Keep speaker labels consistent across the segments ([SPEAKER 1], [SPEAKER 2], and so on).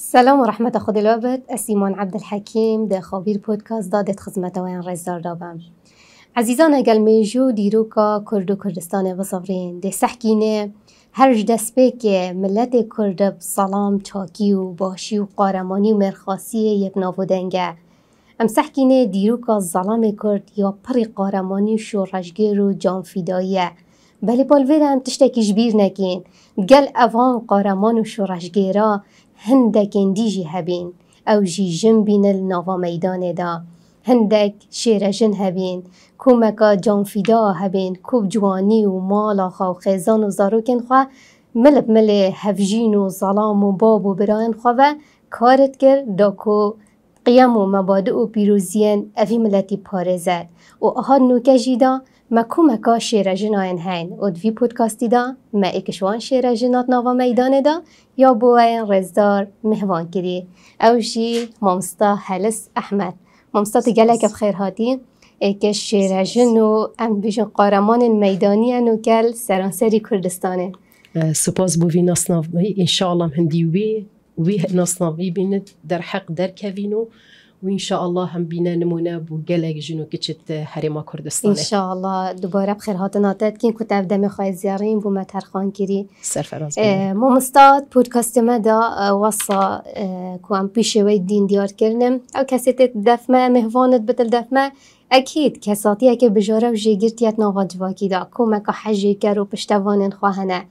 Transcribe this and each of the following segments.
[SPEAKER 1] سلام و رحمت خدا لابد عبد الحکیم در خبیر پودکاست دادت خدمت این رزدار دابم عزیزان اگل میجو دیروکا کرد و کردستان بصورین ده سحکینه هر دست که ملت کرد سلام چاکی و باشی و قارمانی و مرخواسی یک دنگه ام سحکینه دیروکا ظلام کرد یا پری قارمانی و شورشگیر و جانفیداییه بله، بلی پال هم تشتکیش بیر نکین گل اوان قارمان و شورشگیرا او جی جن بین ژی میدان دا، هندک شیر جن هبین کومکا جان جانفیدا هبین، کوب جوانی و مالا خاو خیزان و زارۆکن خوا ملب مل هفجین و ظلام و باب و خوا، و کارت کرد کو قیم و مباده و پیروزین افی ملتی پارزد و نوکه نوکەژیدا، مکومکا شیره این هین و دوی پودکاستی دا ما اکشوان شیره جنات ناوا میدان دا یا بوین رزدار مهوان کری او مامستا حلس احمد مامستا تگلک بخیر هاتی اکش شیره جن و ام بیجن قارمان میدانی انو کل سرانسری کردستانه
[SPEAKER 2] سپاس بوی نصناف انشاءالله هندی وی وی وی بیند در حق در کوینو و انشاءالله هم بینه نمونه بو گلک جنو کچت حریم کردستان
[SPEAKER 1] انشاءالله دوباره بخیر هاتن آتت کین کتاب دم خواه زیارین بو متر خان کری سرفراز مو مستاد پودکاست دا وصا کو ام پیش وی دین دیار کرنم او کسی دفمه مهوانت بتل دفمه اکید کساتیه و و تیت نواد جواکی دا کومک حجی رو پشتوانین خواهنه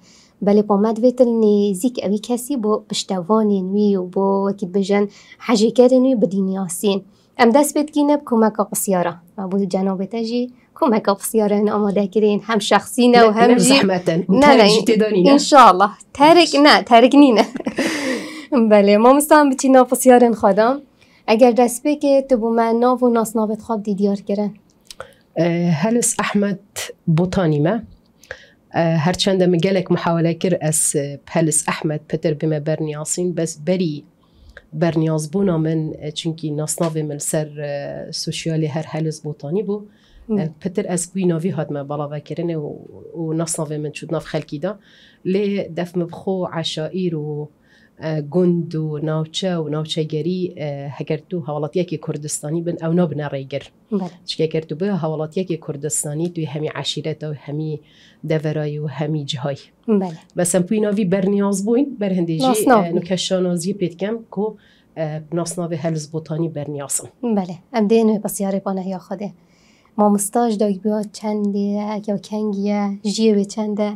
[SPEAKER 1] بەێ بله، پۆمادوێتن نیزیک اوی کسی با پشتوان نوی و با بۆ وەکیت بژەن حەژێکەرن کمک بدینیاسین ئەم دەست بێتگینە کومەکە قسیارە بۆ آماده کرده این هم شخصی نه و هم نه نه نه نه نه نه بله ما مستان بچی ناف پسیارن خودم. اگر دست بێکێت تو من ناو و نافت خواب دیدیارکردن
[SPEAKER 2] هلس احمد بۆتانیمە؟ هرچند من مگلک محاوله کرد از پلس احمد پتر بما برنیاسین بس بری برنیاز بونا من چونکی ناسناوی من سر اه، سوشیالی هر حلز بوتانی بو بتر اه، از بوی ناوی هاد ما بلا کرنه و نصناوی من شد ناف خلکی دا لی دف مبخو عشائیر و گوند و ناوچە و ناوچەگەری هەگەرت و هەوڵەتیەکی کوردستانی بن ئەو نبنە ڕێگر چکەکرد و بە هەوڵەتیەکی کوردستانی توی هەمی عشیرەتە و هەمی دەڤەرایی و هەمی جهای بەسم پوی ناوی بەرنیاز بووین بەرهندێژی نوکە شانازی پێتکەم کۆ ناسناوی هەلز بۆتانی بەرنیاسم
[SPEAKER 1] ئەم دێنێ بەسیارێ بانە یا خودێ. ما mamstajdag یا yo جیه به چنده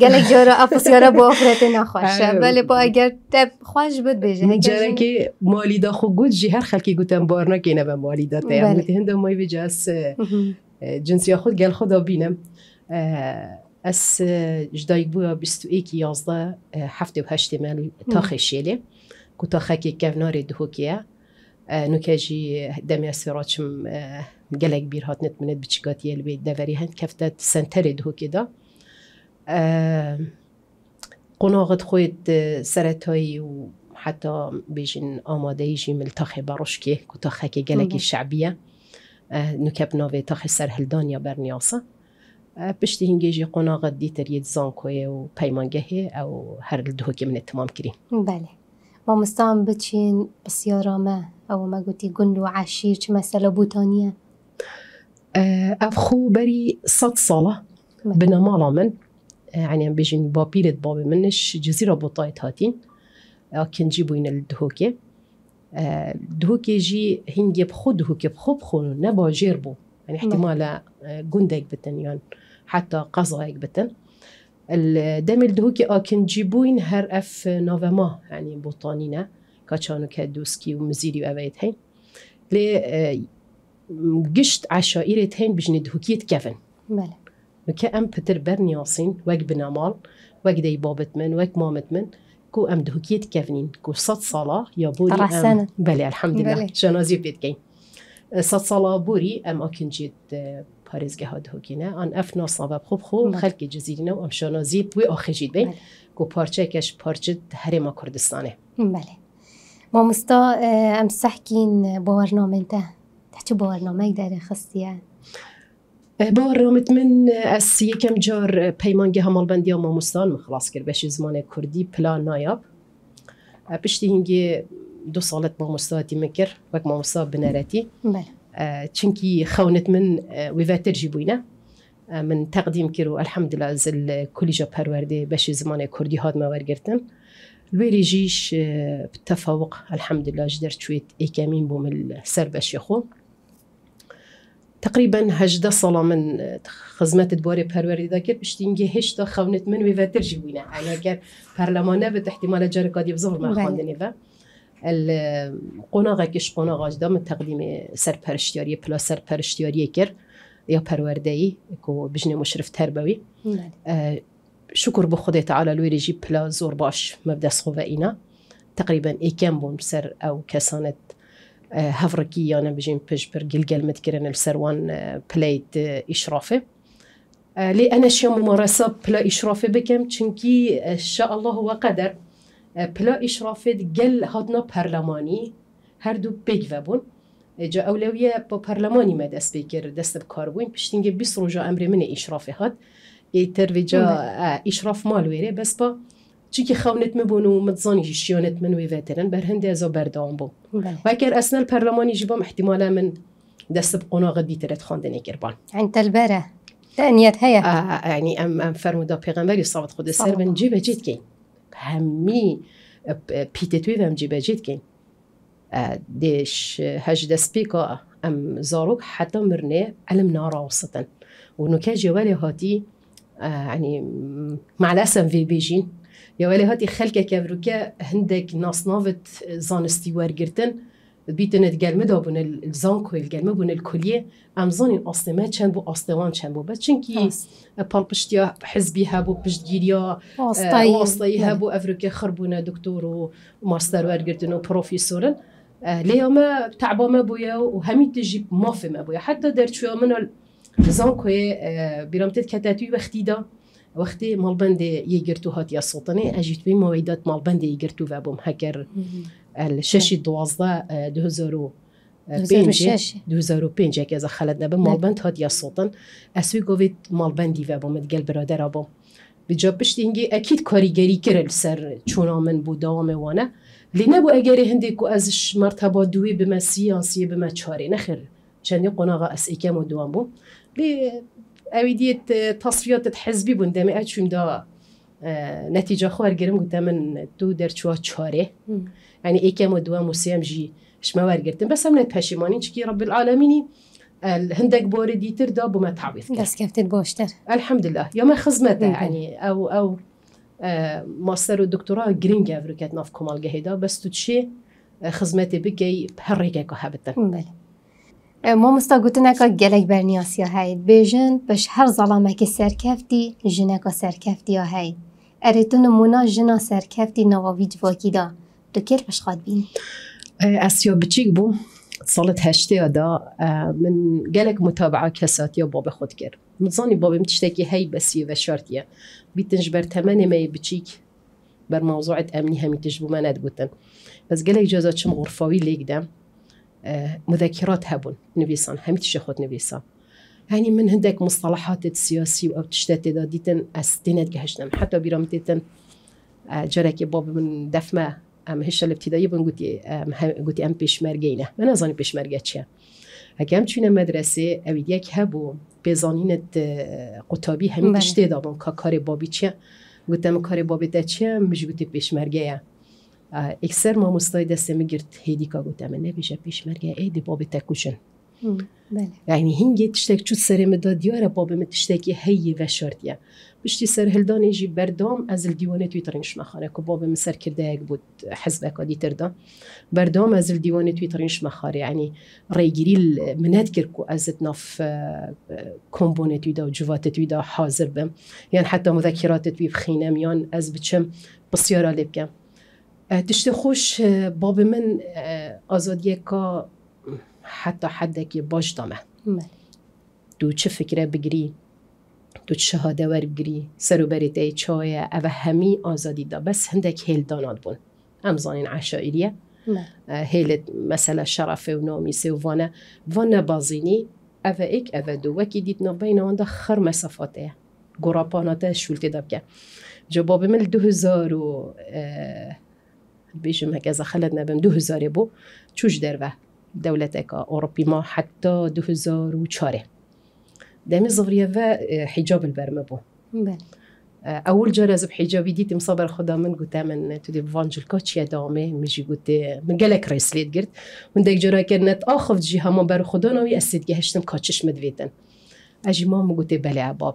[SPEAKER 1] گلک جارا افس یارا با آخرت نخواشه آره. ولی با اگر تب خوش بود بیجه جارا که
[SPEAKER 2] مالیده خو گود جی هر خلکی گوتم بار نکینه به دا تیم بله. هند مای بجاس جنسی خود گل خدا بینم از جدایی بوا بیستو ایک یازده هفته و هشته من تا که تا خکی کفنار دهوکیه نوکجی دمی سراچم گلک بیر هات نت مند بچکاتی البی دوری هند کفتت سنتر دو که دا آه، قناغت خويت آه، سرطایی وحتى بيجين بیجین آماده ایجی مل تاخ باروش که که تاخه که گلک شعبیه آه، نکب ناوی تاخ سر هلدانیا برنیاسه پشتی هنگیجی قناغت دیتر ید زانکوی و او هر دو من التمام کریم
[SPEAKER 1] بله با مستان بسيارة ما او ما قلتي قندو عشيش مثلا بوتانيا افخو آه، بري صد صلاة
[SPEAKER 2] بنا مالا من آه، يعني بجين بابيلة بابي منش جزيرة تاتين هاتين لكن آه، جي بوين الدهوكي دهوكي جي هنجي بخو دهوكي بخو بخو نبا جيربو يعني احتمالا قندك بتن يعني حتى قصغيك بتن دامي الدهوكي اكن جيبوين هر اف نوفا ما يعني بوطانينا که كاتشانوكادوسكي ومزيري وأبيت هين لي قشت عشائرة هين بجني دهوكية كفن بله ام پتر بر نیاسین وک بنامال وک دی بابت من وك مامت من كو ام دهوكية كفنين كو صد سالا یا بوری ام بله الحمد لله ست سالا بوری صد اکن بوري پارزگه ها جيت ان دهۆکینە ئەن ئەف ناسناە خوب بله. خلق خەلکی جززیینە و شنازی بوی آخه جید بین بله. پارچه کش پارچه پارچت کردستانه
[SPEAKER 1] بله ما آه، امس حكين بورنامه انت تحكي بورنامه يقدر يخص يعني آه، بورنامه من از
[SPEAKER 2] كم جار آه، پیمانگه همال بندي ما مستا من خلاص کرد بشي زمان كردي بلان نايب پشتی هنجي دو ما مكر وك ما مستا بنراتي بلا چنکی خونت من ویواتر جی بوینه من الحمد لله زل كل جا پرورده بشي زمان كردي هاد ما ورگرتن جيش آه، بالتفوق الحمد لله جدرت شوية إيكامين بوم السربة شيخو تقريبا هجده صلا من آه، خزمات دباري پروری ذاكر باش تنجي هشتا خونت من ترجي وينا انا كان پرلمانه به احتمال جاري دیب زور آه، من خواندنه و قناغه کش قناغه جدا من سر سرپرشتیاری بلا سر کر یا يا ای كو بجنه مشرف تربوي شكر بو تعالى تعالی لوی بلا زور باش مبدا خو تقريبا اي كان بون سر او كسانت آه، هفركي انا بجيم بيش پر گلگل متكرن السروان آه، بلايت آه، اشرافه لي انا شي ممارسه بلا اشرافه بكم تشنكي ان شاء الله هو قدر بلا اشرافه قل هادنا برلماني هر دو بيك وبون جا اولويه با برلماني مدس بكر دست بكار بوين بس 20 امري امر من اشرافه هاد يتر فيجا اه، إشراف مال ويري بس با چونکی خونت مبونو و متزانی شیانت من وی وترن بر هنده ازا دام بو و اگر اصلا پرلمانی جبام احتمالا من دست بقناغ دیترت خواندنی کربان
[SPEAKER 1] عند البره تانيات هيا
[SPEAKER 2] آه يعني ام ام فرمودا پیغمبري صوت خود سر من جيبه جيت كين همي بيتتوي ام جيبه جيت كين ديش هجد سبيكا ام زاروك حتى مرنه علم نارا وسطن ونكاجي ولي هادي آه، يعني مع الاسف في بيجين يا ولي هاتي خلكه كافروكا هندك ناس نافت زان استيوار جرتن بيتن مدو بون الزانكو يقلمد بون الكليه ام زون ما كان بو وان كان بو باتشنكي بالبشتيا حزبي بو بشتجيريا آه، واسطيها بو افريكا خربونا دكتور وماستر وارجرتن وبروفيسورن آه، ليوم تعبوا ما بويا وهمي تجيب ما في ما بويا حتى درت شويه من نظام که برام تد کتاتوی وقتی دا وقتی مالبند گرتو هاتی سلطانه، اجیت به مویدات مالبند یه و وابم، هکر الششی دوازده دهزارو پنج هزارو پنج اگه از خلد نبه مالبند هاتی سلطان. اسوی گوید مالبندی و بوم دگل برادر آبام پشت پشتینگی اکید کاریگری کرل سر چون آمن بو دوام وانه لی نبو اگر هندی که ازش مرتبه دوی بما سیانسی بما چاره نخیر چندی قناقه از ایکم و دوام بو اوی دیت تصفیات حزبی بون دمی اچوم دا آه، نتیجه خوار گرم گوتا من تو در چوا چاره یعنی يعني ایکم و دوام و سیم جی شما ورگرتم بس هم نت پشیمانی چکی رب العالمینی هندك بوري ديتر دا بما تعويض بس كيف تتبوشتر الحمد لله يوم خزمته يعني او او آه، ماستر و دكتوراه جرين جافرو ناف كمال جهدا بس تو تتشي آه، خزمتي بكي بهريكا كهبتا بله
[SPEAKER 1] ما مستا گوتنه که گلک بر نیاسی ها هی بیجن بش هر ظلامه که سرکفتی جنه که سرکفتی ها هی اره تو نمونا جنه سرکفتی نواوی جواکی دا تو کل پش خواد بین
[SPEAKER 2] از یا بچیگ بو سالت هشته دا من گلک متابعه کساتی ها باب خود گر مزانی بابی متشته که هی بسی و شرطی بر تمنی می بر موضوعت امنی همی تشبو من اد بس گلک جازا چم غرفاوی لیگ مذکرات هبون نبیسان همیشه خود نبیسان یعنی یعنی من هندك مصطلحات السياسي او تشتات دا ديتن استينات جهشتن حتى بيرام ديتن جرك باب من دفما ام هش الابتدائي بن قلتي قلتي ام بيشمرجينا انا زاني بيشمرجاتش هكام تشينا مدرسه او يك هبو بزانين قطابي هم تشتات بله. دا بن كار بابي تشي قلتم كاري بابي تشي مش قلتي بيشمرجيه اکثر ما ekser میگیرد هیدی که hedika goteme نبیشه پیش مرگه ایدی بابی تکوشن یعنی هنگی تشتک چود سرم دا دیاره بابم تشتکی هی و شردیه پشتی سر هلدان ایجی بردام از الدیوانه ترینش مخانه که بابم سر کرده اگ بود حزب اکادی تردام بردام از الدیوانه ترینش مخاره یعنی گیری منت کرد که از اتناف کمبونه توی دا و جوات دا حاضر بم یعنی حتی مذکرات توی بخینم یعنی از بچم بسیارا تشت خوش باب من آزادی که حتی حدکی باش دامه بله. تو چه فکره بگری تو شهاده ور بگیری سر و بری چای او همی آزادی دا بس هندک هیل داناد بون امزانین عشایریه بله. هیل مثلا شرف و نامیسه و وانه وانه بازینی او ایک او دو وکی دید نبین آن دا خر مسافاته گراپاناته شولتی دا بکن باب من دو هزار و اه بیشم هکزا خلد نبم دو هزاره بو چوش دروه دولت اکا اروپی ما حتی دو هزار و چاره دمی زوریه و حجاب البرمه بو آه، اول جاره زب حجابي ديتي مصبر خدا من قلت من تودي بفانجل كوتش يا دامي مجي قلت آه، من قالك ريس ليت قلت من ديك جاره كانت اخف جي ما بر خدا ناوي اسيد جهشتم كوتشش مدفيتن اجي ماما قلت بلا باب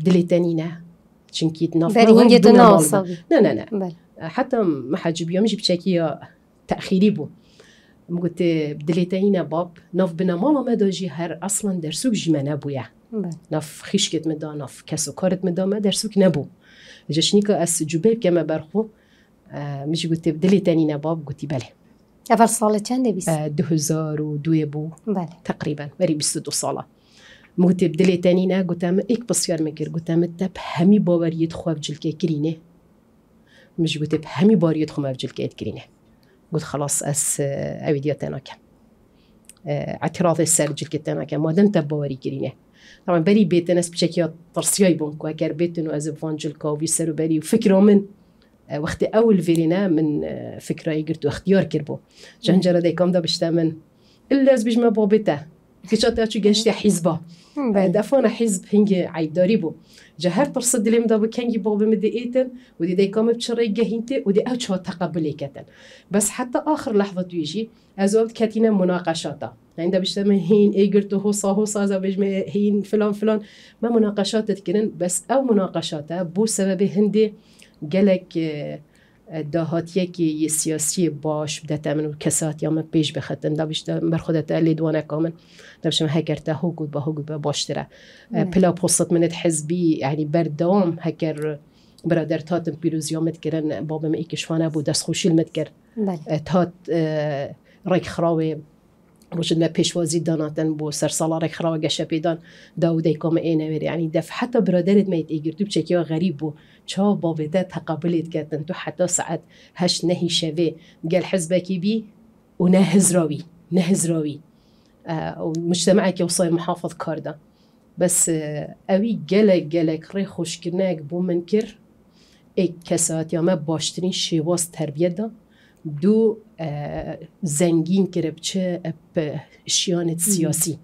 [SPEAKER 2] دليتانينا تانينا چنكيت نافرا بري هنجي تناصب لا لا حتى ما حجب يوم جيب شاكية تأخيري بو قلت بدليتين باب نف بنا مالا ما داجي هر أصلا درسوك جمانا بويا نف خيشكت مدا نف كاسو كارت مدا ما درسوك نبو جشنيكا أس جبيب كما برخو آه، مش قلت بدليتين باب قلت بله أفر صالة كان بيس؟ آه، دهزار و بو بله تقريبا بري دو صالة مقلت بدليتين قلت أما إيك بصير مكر قلت أما تب همي باوريت خواف جلكي كرينه مش جوتب همي بار يدخل بجل كيت كرينه قلت خلاص أس أويديا آه، تناك اعتراض آه، السر جل كتنا كان ما دام تبواري كرينه طبعا بري بيت الناس بشكل ترسياي بون كو كار بيت انه از جل كو بيسر بري وفكره من آه، وقت اول فيرينا من فكره يقرتو اختيار كربو جنجره دي كام دا من الا بيج ما بوبيتا كي شاتا تشي حزبه بعد أيوة. حزب هنگ عیبداری بو جهر هر پرسد دلیم دا بکنگی با بمده ایتن و دی دی کام بچره و دی او چه تقبل کتن بس حتی آخر لحظه تویجی از وقت کتینه مناقشاتا يعني ده بيشتم هين ايجرت هوصا هوصا زا بيجم هين فلان فلان ما مناقشات تكنن بس او مناقشاتا بو سبب هندي قالك دهات یکی یه سیاسی باش بدت من کسات یا من پیش بختن دا بیشتر بر خودت دوانه کامن دا من هکر تا حقوق با حقوق با باشتره پلا پوست منت حزبی یعنی بر دوام هکر برادر تاتم پیروزی آمد کردن بابم ای کشوانه بود دست خوشیل مد کرد بله. تات رای خراوه روشن ما پیشوازی داناتن بو سر سالارک خراوه گشه پیدان داوده کام اینه ویر یعنی دف حتی برادرت میت ایگردو بچکی غریب بو چا بابده تقبلت کردن تو حتی ساعت هش نهی شوه گل حزبکی بی و نه هزراوی نه هزراوی ومجتمعك وصاي محافظ كاردا بس اوي جلك جلك ري خوش كرناك بو منكر اك كسات يا ما باشترين شي تربيه دا دو زنگین کرد چه به شیانت سیاسی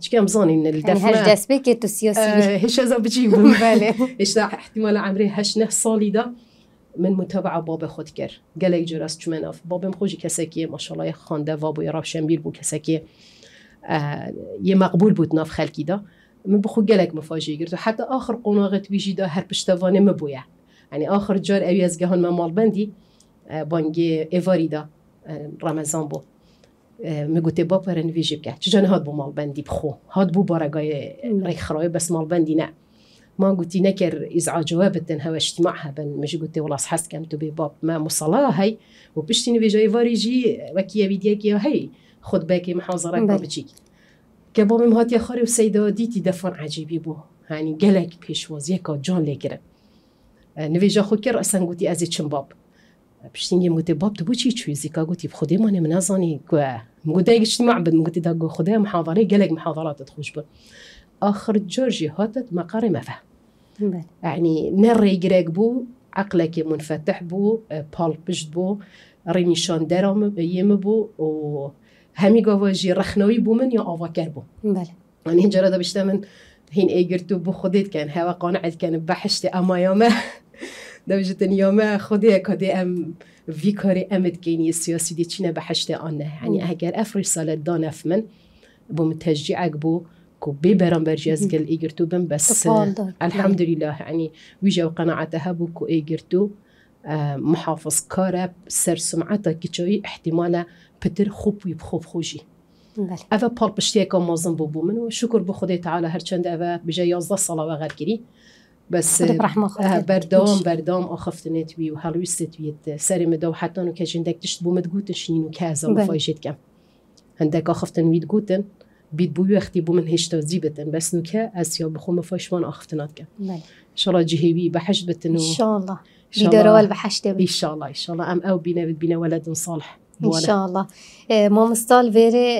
[SPEAKER 2] چکه بله. هم زانین الدفنه یعنی هش
[SPEAKER 1] که تو سیاسی هش ازا بجیبو
[SPEAKER 2] بله هش احتمال عمری هش نه سالی دا من متابع باب خود کرد گلی جراس چمن اف بابم خوشی کسی که ماشاءالله خانده و بو راشن کسی که یه مقبول بود ناف خلکی دا من بخو گلک مفاجئه گرد حتی آخر قناغت ویجی دا هر پشتوانه مبویه یعنی آخر جار اوی از ما مال بندی بانگی ایواری ڕەمەزان بوو میگوته با پەرن ویژی هاد بو هاات بۆ ماڵبندی هاد بو بوو بۆ بس مال بەس ماڵبندی نە ما قوتي نكر ازعاجوا بتن هوا اجتماعها بن مش قلت والله حس كم تبي باب ما مصلا هاي وبشتني في جاي فاريجي وكيا بيديك هاي خد باكي محاضرك بله. بابتشيك كباب مهات يا خاري وسيدة ديتي دفن عجيبي بو يعني قلق بيشواز يكا جان لكرا نفيجا خو كر أسان قوتي أزي باب بشتینگی مگوتی باب تو بو چی چویزی که گوتی خودی ما نمی نزانی که مگوتی معبد مگوتی دا گو خودی محاضره گلگ بر آخر جورجي هاتت مقاري ما
[SPEAKER 1] فهم
[SPEAKER 2] يعني نري جريك بو عقلك منفتح بو بجد بو رينيشان درام يم بو و همي قواجي رخنوي بو من يا أوفاكر بو بله يعني جرى بشتا من هين ايجرتو بو خديت كان هوا قانعت كان بحشتي أما يومه دەبژتن یامە خودەیەکدێ ئەم ڤیکاری ئەمتگەینی سیاسی دیچینە بە حشتێ ئەە هەنی ئەگەر ئەفری ساڵت دانەف من بۆ متەژی ئەک بوو و بێ بەرەمبەرجیاز گەل ئیگرت و بم بەس ئەلحەمدلی لا هەنی ویژە و قەنەعاتە هەبوو و ئێگرت و محافظ سر سەر سمعاتە کیچۆی احتیمالە پتر خوپوی بخۆب خۆژی اوه پاڵ پشتێکە مۆزم بوو بوو من و شکر بخودێت تعاالە هەرچەند ئەوە بژە 11 و غەرگیری بس بردام بردام آخفتنت وی و هلویست ویت سر مدا و حتی نو که جندک تشت بومد گوتش نینو که هزا بله. و فایشت کم هندک آخفتن وید گوتن بید بو وقتی بو من هشتا زی بتن بس نو که از یا بخوم فایشوان آخفتنات آخفت انشالله کم بله. بحشت بتن انشالله بحشت بتن انشالله ام او بینه بينا ولد صالح انشالله
[SPEAKER 1] مام استال فيري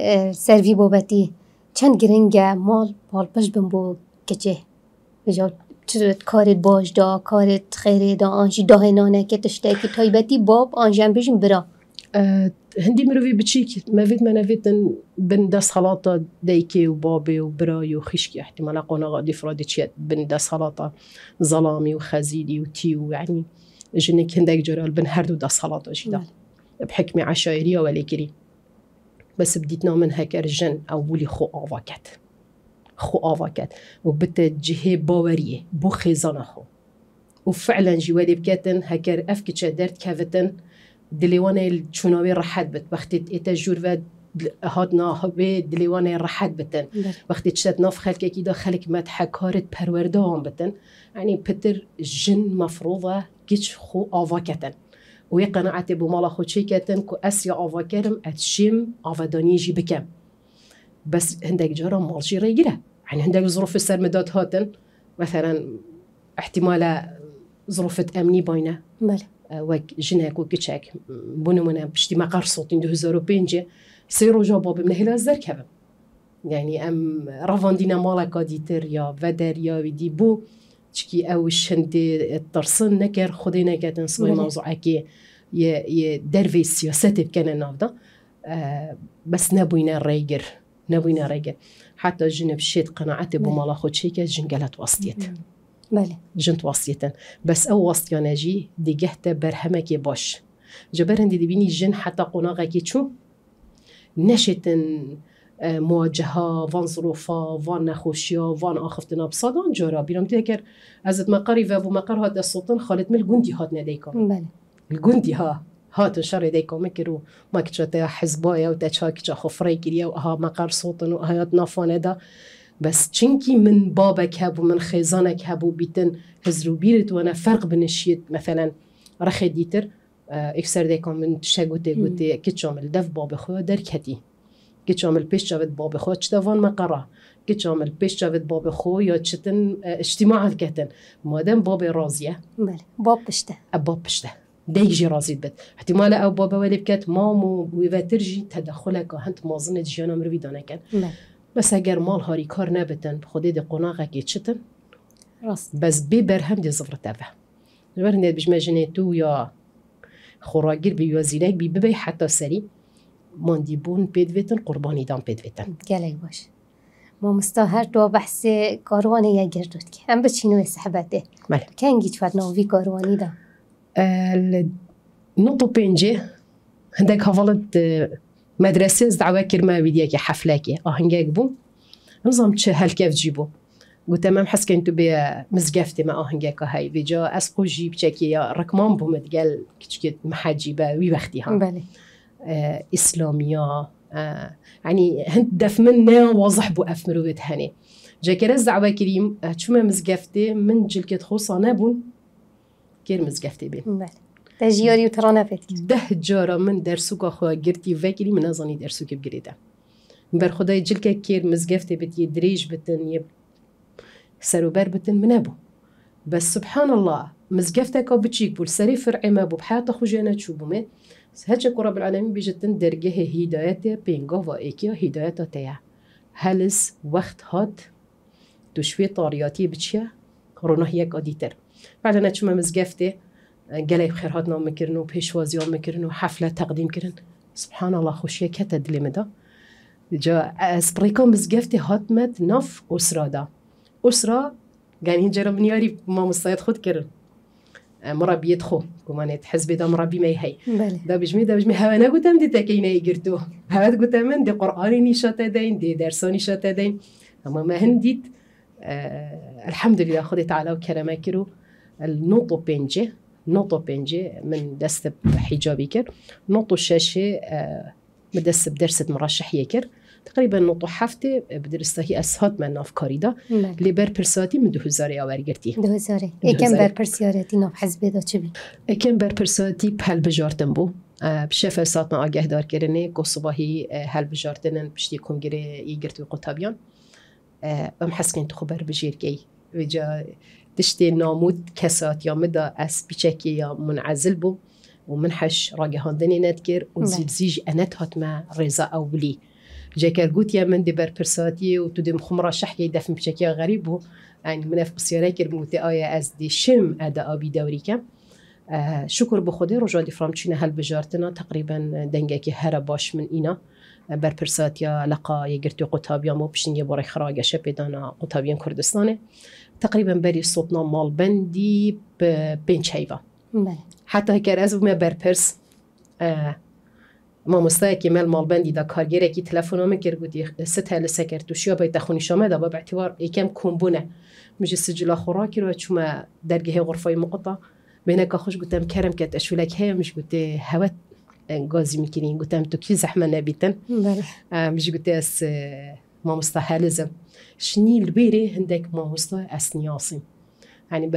[SPEAKER 1] وی بابتی چند گرنگه مال پالپش بم بو کچه چیزت کارت باش دا کارت خیره دا آنجی داه که تشته که تایبتی باب آنجم بشیم برا هندی مروی که موید من اویدن بن دست
[SPEAKER 2] خلاطا دیکی و بابی و برای و خشکی احتمالا قناغا دیفرادی چیت بین دست خلاطا ظلامی و خزیدی و تی و یعنی جنك هندك جرال بن هردو دا بله. بحکم جدا بحكمة ولی ولكري بس بدیتنا من هکر جن اولی ولی خو خو آواکت و وبت جهه باوریه بو خیزانه خو و فعلا وفعلا جوادي بكاتن هكر افكتش درت كافتن دليوان چوناوي رحد بت وقتی ایتا جور و هاد ناهوی دليوان رحد بتن وقتی چتت ناف خلک اکی دا خلک مت حکارت پرورده هم بتن یعنی پتر جن مفروضه گیچ خو آواکتن و یه قناعت بو مالا خو چی کتن که اسیا آوا کرم اتشیم آوادانی جی بکم بس عندك جرى مالشي رجلة يعني عندك ظروف السرمدات هاتن مثلا احتمال ظروف أمني باينة بله آه، وك جناك وكتشاك بنمونا بشتي ما قرصوت عنده هزارو بينجي سيرو جابا بمن هلا الزركبة يعني أم دينا مالكا دي تريا يا ودي بو تشكي أو شندي الترسن نكر خدي نكر سوى موضوع كي ي يا درفي السياسات بكنا نافدا أه بس نبوينا الريجر نبوينا رجع حتى جن بشيت قناعتي بملا نعم. خد شيكة جن قالت وصيت نعم. بله جنت وصيتا بس او وصية نجي دي جهته برهمك باش جبرن دي بيني جن حتى قناغة شو نشت آه، مواجهة فان ظروفا فان نخوشيا فان آخفتنا بصدان جورا بيرام تذكر أزد مقاري فابو مقار هاد السلطان خالد من الجندي هاد نديكم بله الجندي ها هاتو شاري ديكو ما مكتشا تا حزبايا وتاتشا كتشا خفري كريا وها مقر صوتن وهايات نافون دا بس چنکی من بابک هب ومن من خیزانک هب هزرو بیرت و فرق فرق بنشید مثلا رخي ديتر اكسر ديك من تشه تي غوتي دف باب خو دركتي هدی که پیش باب خو چه مقرا مقره که پیش باب خو یا تشتن اجتماع کتن مادام باب رازیه بله باب پشته باب پشته دەیژی ڕازیت بێت او ئەو بۆ ما بکات مام و ویڤەترژی تەدەخلەکە هند مازنت ژیانە مروی کن بس اگر مال هاری کار نەبن خودێ دە قۆناغەکی چتن برهم بێ بەرهەم دێ زڕتەە وەرنێت بژمەژنێت تو یا خوراگیر بی وەزیرەك بی ببی حتا بون پید ویتن قربانی دان پید ویتن
[SPEAKER 1] گلی باش مامۆستا هەردووە بەحسێ کاروانە یەگەردوت ئەم که وێ سەحبەتێ کەنگی کاروانی کاروانیدا آه، نطو
[SPEAKER 2] بينجي هندك هفلت آه، مدرسة دعوة كرما بديك حفلاكي اه هنجاك بو نظام تشهل كيف جيبو قلت حس كنتو بيا آه، مزقفتي ما اه هنجاك هاي بيجا اسقو جيب تشكي يا ركمان بو متقال كتشكي محاجيبة وي وقتها بالي آه اسلاميا آه يعني هند دف منا واضح بو افمروت هاني جاكي رز دعوة تشوما مزقفتي من جلكت خوصا نابون گیر مزگفته بین
[SPEAKER 1] بله ده جیاری و ترانه فید
[SPEAKER 2] ده جارا من درسو که خواه گرتی وکری من ازانی درسو که بگریده بر خدای که گیر مزگفته بید یه دریج بتن یه سروبر بتن من ابو بس سبحان الله مزقفتك بچیک بول سری فرعي ما بو بحاطة خجانا تشوبو ما هاتشك رب العالمين بيجتن درجه هداية و وإيكيو هدایت تاع هلس وقت هات تشوي طارياتي بچیه رونو یک آدیتر بعد نچومە مزگەفتێ گەلەی خێرهاتنەوە مکردن و پێشوازیەوە مکردن و حفله تقديم کردن سبحان الله خوشیە کەتە دلێمەدا سپڕیکۆم مزگەفتی اسرا ناف ئوسرادا ئوسرا گەنی جرە ما مامۆستایەت خود کردن مربيت خو كمان تحسبي ده مربي ما يهي دا بجمي دا بجمي هوانا قلت أم دي تاكينا يقردو هوات قلت أم دي قرآني نشاتا دين دي درساني شاتا دين أما ما هنديت آه الحمد لله خدي تعالى وكرمك رو النوطو بينجي نوطو بينجي من دست حجابي كر نوطو شاشة آه، من دست درسة مرشح يكر تقريبا نوطو حفته بدرسته هي أسهات من ناف كاريدا اللي بر برساتي من دهزاري أورجرتي دهزاري اكم بر برساتي ناف حزبي دا چبي اكم بر برساتي بحل بجارتن بو آه، بشفة ساتنا آجه دار کرنه قصباهی آه، هل بجارتنن بشتی کنگره ایگرت و قطابيان ام حسكين تخبر بجیرگی وجا تشتي ناموت كسات يا مدى اس بيشكي يا منعزل بو ومنحش راجي هاندني نتكر وزيبزيج نعم. انت هاتما رزا اولي جاكر قوت يا من دبر برساتي وتدم خمرة شحية دفن بشكي غريب و يعني مناف بصيرة كرموتي آيا اس دي شم ادا ابي دوري كم آه شكر بخودي رجوع دي تشينا هل بجارتنا تقريبا دنجاكي هرا باش من اينا آه، بر برساتيا لقا يجرتي قطابيا مو بشين يبوري خراجة شبيدانا قطابيا كردستاني تقريبا بري صوتنا مال بندي پنج هيفا حتى هيك رازو ما برپرس آه، ما مستای كمال مال مال بندی دا کارگیره که تلفن من کرد گوتی ست هل سکر توشی ها باید تخونی شامه دا با باعتبار یکم کمبونه مجه سجلا خوراکی رو چما درگه غرفای مقطع بينك خوش گوتم کرم کت اشولک هیم مش گوتی هوت غازي مكينين قلت لهم تو كي زحمه نبيتا آه، مش قلت مامۆستا هەلزم شنی لێرێ هەندێک مامۆستا ئەسنیاسی هەنی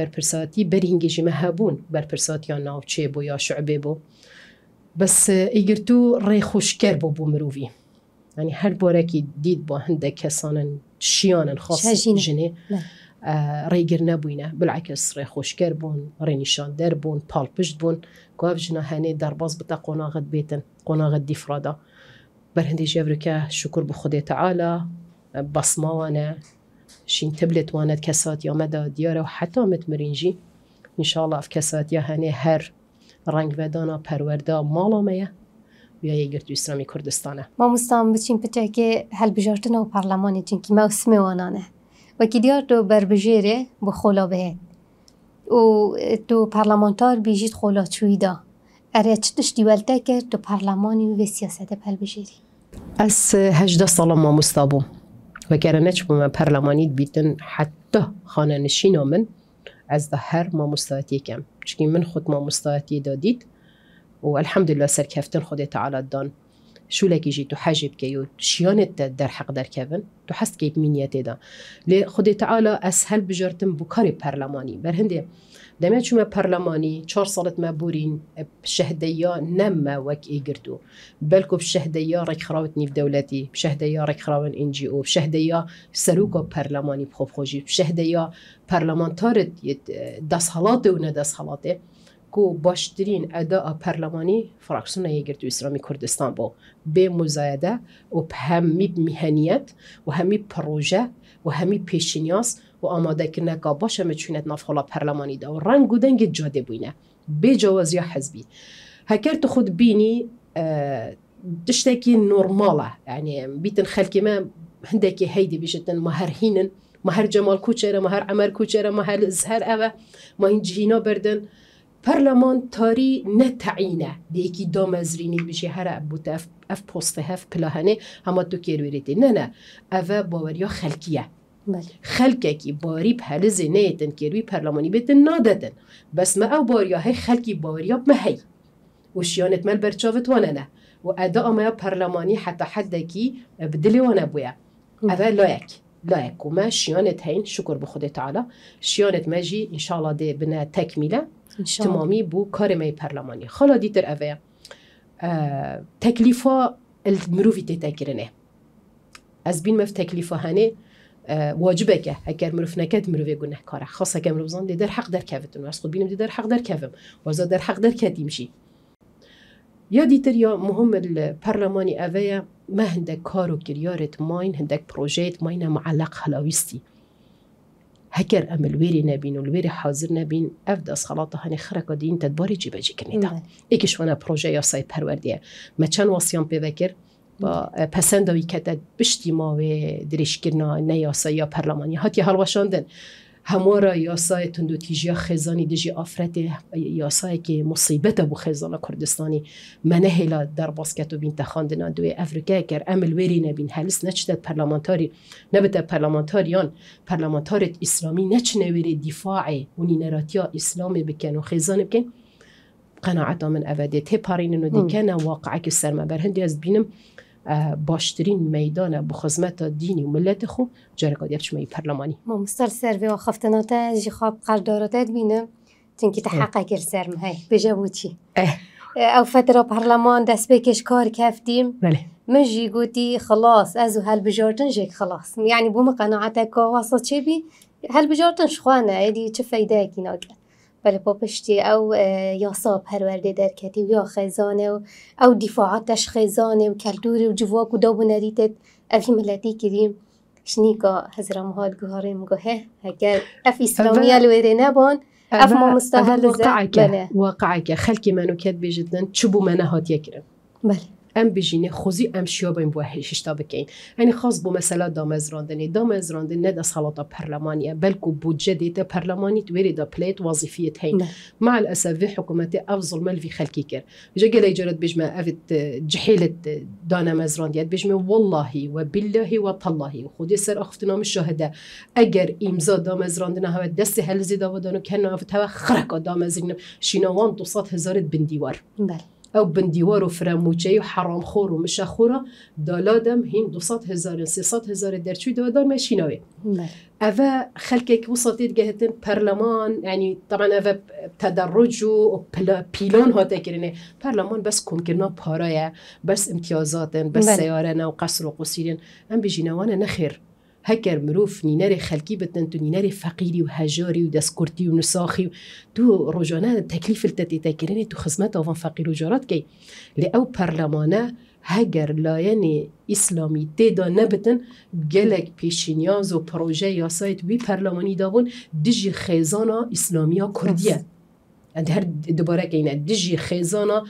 [SPEAKER 2] یعنی يا ناوچي بو يا ناوچێ بو یا شعبێ ري خوشكر بو و ڕێخوشکەر بۆ هر مرۆڤی ینی هەر بۆرەکی دیت بۆ هەندێک کەسانن شیانن خۆژین ژنێ ڕێگر نەبووینە بلعکەس ڕێخۆشکەر بوون ڕێنیشان دەر بون پاڵپشت بون گواب ژنە هني درباز بتا قناغت بێتن قناغت دیفرادا هەندێکی ئەفریکە شکر بە خودێ تەعاە بەسماوانە شین واند کسات یا مداد یاره و حتامت مرینجی نیشاڵە هر رنگ یا هەنێ مالا ڕنگڤدانە ويا ماڵامەیە کردستانه ما ئیسلامی کوردستانە
[SPEAKER 1] مامۆستان بچین که بجارتنا و ما وانانه و که دیار دۆ بربژێرێ تو خۆلا به و دو پرلمانتار بیژیت خولا چویدا اره چ دیولتا کرد دو و سیاست پل پەلبژێری
[SPEAKER 2] از هجده سال ئەس هەدە ساڵەمە مستابووم وەگەرە نەچبوو من پەرلەمانیت بیتن حتا خانە نشینە من هر ما مستایتی کم چکی من خود ما مستایتی دادید و الحمدلله سر کفتن خود تعالی دان شو لکی جی تو حجب که یو شیانت در, حق در دەرکەبن تو که حستکەیت مینیەتێدا لی خود تعالی از هل بژارتم بکاری پرلمانی برهنده دەمێت چوومە پەرلەمانی چهار ساڵت مەبورین یا نەممە وەک ئیگرتو بەلکو شەهدەیە ڕێکخراوت نیف دەولەتی شەهدەیە ڕێکخراون ئنجی و یا سەرروکۆ پەرلەمانی بخۆپخۆژی شەهدەیە پەرلەمانتارت دەسهڵاتە و نەدەسهڵاتێ کو باشترین ئەدا پەرلەمانی فراکسیۆنە یەگرت و ئیسلامی کوردستان بۆ بێ مزایده و هەمی میهنیەت و هەمی پروژه و هەمی پێشنیاز و آمادەکردە کا باشە مچونێت نافخۆڵا پەرلەمانی دا و ڕنگ و دەنگت جادێ بووینە بێجیاوازیا حەزبی هەکرد تو خودت بینی تشتێکی اه، نۆرمالە ینی بیتن خەلکیمە هەندێکی هەیدی بژتن ما هەرهینن ما هەر جەمال کوچێرە ما هەر ئەمەر کوچێرە ما هەر زهر ئەوە ما هین جینا بردن پەرلەمان تاری نەتەعینە دیەکی دامەزرینی بژی هەرە بووتە ئەف پۆستە هەف پلاهەنێ هەما تو کێروێتی نەنە ئەوە باوەریا خەلکیە خەکێکی باری پەلزی نێتن کێوی پەرلەمانی بێتن نادەتن بەسمە ئەو باریاهەی خەلکی باوریاب مەهەی وشیانت مەل بەرچاوتوانەنە و ئەدا ئەمەیە پەرلەمانی حتا حەدەکی بدلیوانە بووە ئەە لایەک لایەک ومە شیانت هەین شکر بە خودی تعالا شیانت مەژی انشاءڵا دێ بنە تەکمیلە تمامی بوو کارمەی پەرلەمانی خڵا دیتر ئەوەیە تەکلیفا مرۆڤ تێتەکردێ ئەس بین مەف تەکلیفە هەنێ واجبك اگر مروف نکد مروف گونه کار خاص اگر مروف زن در حق در کفت و از خود بینم در حق در کفم و در حق در کدی میشی یا دیتر یا مهم البرلماني اوه ما هندک كارو و گریارت ماین هندک پروژهت معلق حلاویستی هکر امل ویری نبین و الویری حاضر نبین اف داس خلاطا هنی خرکا دین تدباری جیبه جی کنیده نعم. ایکش وانا پروژه یا سای ما چند واسیان پیوکر که در بشتی و درشکرنا نیاسایی یا پرلمانی هاتی هەڵوەشاندن. یاسایتون یاسای خزانی خێزانی دژی که که مصیبەتە بۆ خزانه کوردستانی منە در باسکت و دوی افریکه اگر امل ویری نبین هلس نەبین پرلمانتاری نەچێت پرلمانتاریان پرلمانتاریت اسلامی نچ نویری دفاع دیفاعی ونینەراتیا اسلامی بکن و خزان بکن قەنەعەتا من تپارین نو و واقعه که سرما برهندی از بینم باشترین میدان به خدمت دینی و ملت خو جرگاد یک پرلمانی
[SPEAKER 1] ما مستر سر و خفتنات جی خواب قردارات بینم چونکی تحقق سر مهی بجبوتی او فتره پرلمان دست بکش کار کفتیم بله من جی گوتی خلاص از هل بجارتن جی خلاص یعنی بوم قناعتک واسط بی هل بجارتن شخوانه یعنی چه فیده کی ناقل ولی با او اه، یا صاب هەروەردێ دەرکەتی و یا خێزانە و ئەو دیفاعاتەش خێزانێ و کەلتوری و جوواک و دەبوونەریتت ئەفی ملەتی کریم شنیکە هەزرم هاات گوهارێ گوهێ هەگەر ئەف ئیسلامیە لێرێ نەبوون. ئەفما مستەهر لە
[SPEAKER 2] واقعکە خەلکی مەنوکەت بێژدن چ بوو مەنە هااتیەکرن بەێ ام بجيني خوزي ام شيو بين بو هشتا بکین يعني خاص بو مثلا دامز دامزراندن دامز نه ندى سلطه برلمانيه بلكو بودجه ديتا برلماني توری دا بليت وظيفيه هین مع الاسف في حكومتي افضل مال في خلكي كير جا قال جرد بجما افت جحيلة دانا مزرانديات بجما والله وبالله وطالله وخدي سر اختنا من الشهداء اجر امزا دامز مزراندنا هوا دست هل زيدا ودانو كان افت هوا خرق دا شينا وان توصات هزارت بنديوار بل او بندیوار و فراموچه و حرام خور و مشه خورا دالادم هین دو سات هزار سی سات هزار درچوی دو دار مشیناوی بله. اوه وسطید گهتن پرلمان یعنی طبعا اوه تدرج و پیلان ها تکرینه پرلمان بس کمکرنا کرنا پارایه بس امتیازاتن بس بله. سیارن و قصر و قصیرن هم بجینوانه نخیر هكر مروف نيناري خلكي بتنتو نيناري فقيري وهجاري ودسكورتي ونساخي تو روجانا تكليف التاتي تاكريني تو خزمات اوفان فقير وجارات كي لأو برلمانا هجر يعني اسلامي تيدا نبتن گلک بيشينياز و پروژه یا بي برلماني پرلمانی داون دیجی خیزانا كردية ها کردیه هر دوباره که اینه دیجی خیزانا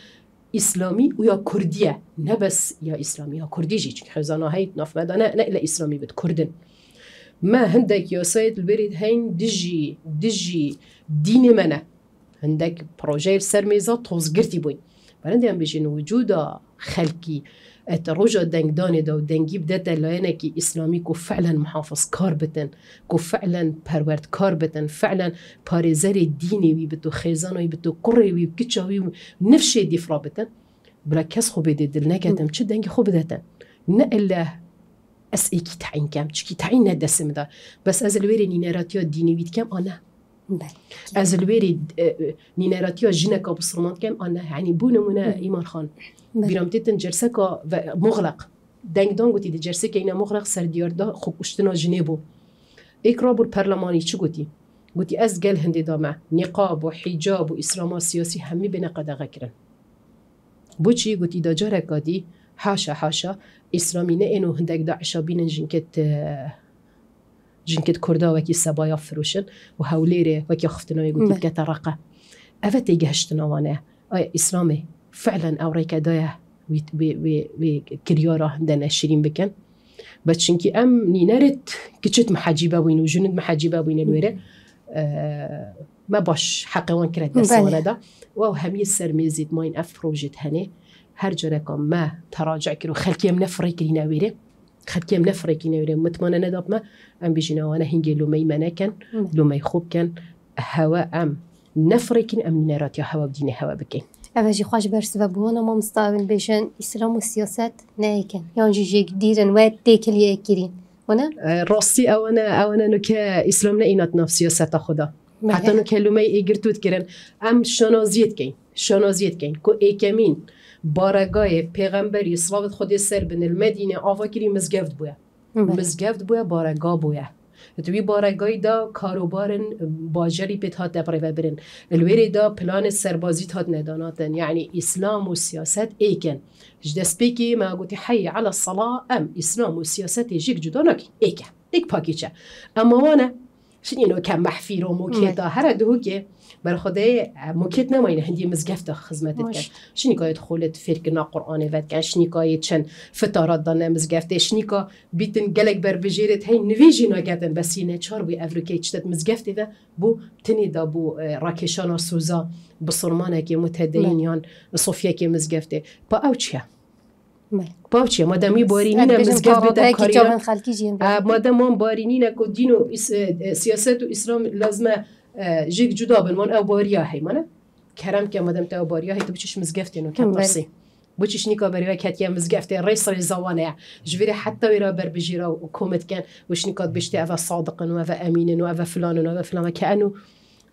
[SPEAKER 2] اسلامی و یا کردیه نه بس یا اسلامی یا کردی جی چون حزانا هیت ناف مدانه نه الا اسلامی بد کردن ما هندك يا سيد البريد هين دجي دجي ديني منا هندك بروجي السرميزة توزقرتي بوين بعدين بيجين وجود خلقي تروجا دنگ دانی دو دنگی بدتا لاینا کی اسلامی کو فعلا محافظ کار کو کو فعلا پرورد کار فعلا پاریزر ديني وي بتو خيزان وي بتو قري وي كتشا وي نفشي دي فرا بتن بلا کس خوب دی دل نکتم چه دنگی خوب دتن نه الله اس اي كي تعين كم چکی تعين ندسم دا بس از الويري نيناراتيا ديني ويد کم انا از الويري نيناراتيا جنكا بصرمان كم انا يعني بو نمونه ايمان خان بله. تیتن جرسه که مغلق دنگ دان گوتی دی جرسه که اینا مغلق سر خوب اشتنا جنه بو ایک بر پرلمانی چی گوتی گوتی از گل هندی دامه نقاب و حجاب و اسلام سیاسی همی بین قدغه کرن بو چی گوتی دا جاره گادی حاشا حاشا اسلامی نه اینو هندک دا عشابین جنکت جنکت کرده وکی سبایا فروشن و هولیره وکی خفتنای گوتی بله. ترقه اوه تیگه هشتناوانه آیا اسلامه فعلا اوريكا دايا وكريورا عندنا شيرين بكن بس شنكي ام نينارت كتشت محاجبة وين وجند محاجبة وين الورا آه، ما باش حقا وان كرات نسوانا دا واو همي السر ميزيد ماين افروجت هاني هر جراكم ما تراجع كرو خلكي ام نفري كرينا ويرا خلكي ام نفري كرينا ويرا متمنى ندب ما ام بيجينا وانا هنجي لو مي كان لو خوب كان هوا ام نفري ام نينارات يا هوا بديني هوا بكين
[SPEAKER 1] ئەوە ژی و بەرسە بوونە مامستاون بێژەن ئیسلام و سیاست نایکن یانجی ژێگیرن وای تێکلیەکرین وە
[SPEAKER 2] ڕاستی ئەوەنە ئەوەنە نوکە ئیسلام نە ئینات نفسیە سەتە خدا حتەن کەلومەی ئیگرتوتکردن ئەم شنازیت شۆنۆزیتکەین کو ئێکەمین بارگای پێغەمبەری سڵاوت خودی سەر بن المەدینە ئاواگیری مزگەفت بووە مزگەفت بویا بارگا بویا دوی بارگای دا کاروبارن باجری به تاد دبره برن الویری دا پلان سربازی تاد نداناتن یعنی اسلام و سیاست ایکن جدس پیکی ما گوتی حی علی الصلاه. ام اسلام و سیاست جیک جدا ایکن ایک پاکیچه اما وانه شن كان نوکه محفیر و موکه هر دو که بر خدای اه، موکت نماین هندی مزگفت خدمت کرد شنی کایت خولت فرق نا قرآن ود کن شنی کایت چن فتارات دان مزگفت شنی کا بیتن گلک بر بجیرت هی نویجی ناگتن بسی چار بوی افریکی چت مزگفت ده بو تنی دا بو اه، راکشان سوزا بصرمانه که متدین صوفيا صوفیه که مزگفته پا باوچه مادم می بارینینا مزگرد دا کاریا مادم من بارینینا که دین و سیاست و اسلام لازمه جگ جدا من او باریا مانه کرم که مادم تا او باریا هی تو بچش مزگفتین و کم پرسی بچش نیکا بری وقت یه مزگفت رئیس زوانه جویره حتی ویرا بر بجیرا و کومت کن وش نیکات بشتی اوا صادقن و اوا امینن و اوا فلان و اوا فلان و کانو